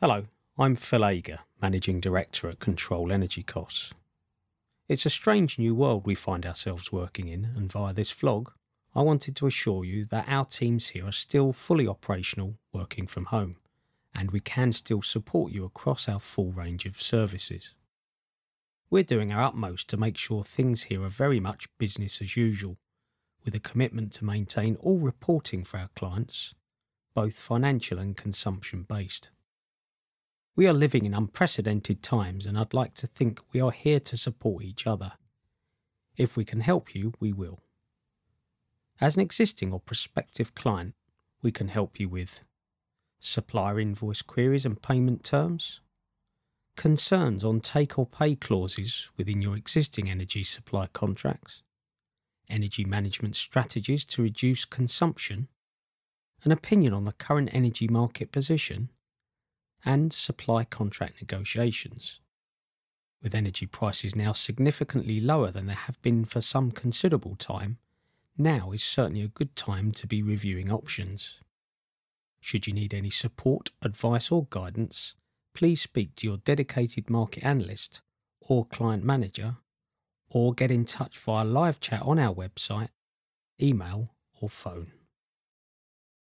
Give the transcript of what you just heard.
Hello, I'm Phil Ager, Managing Director at Control Energy Costs. It's a strange new world we find ourselves working in, and via this vlog, I wanted to assure you that our teams here are still fully operational working from home, and we can still support you across our full range of services. We're doing our utmost to make sure things here are very much business as usual, with a commitment to maintain all reporting for our clients, both financial and consumption based. We are living in unprecedented times, and I'd like to think we are here to support each other. If we can help you, we will. As an existing or prospective client, we can help you with supplier invoice queries and payment terms, concerns on take or pay clauses within your existing energy supply contracts, energy management strategies to reduce consumption, an opinion on the current energy market position, and supply contract negotiations. With energy prices now significantly lower than they have been for some considerable time, now is certainly a good time to be reviewing options. Should you need any support, advice, or guidance, please speak to your dedicated market analyst or client manager, or get in touch via live chat on our website, email, or phone.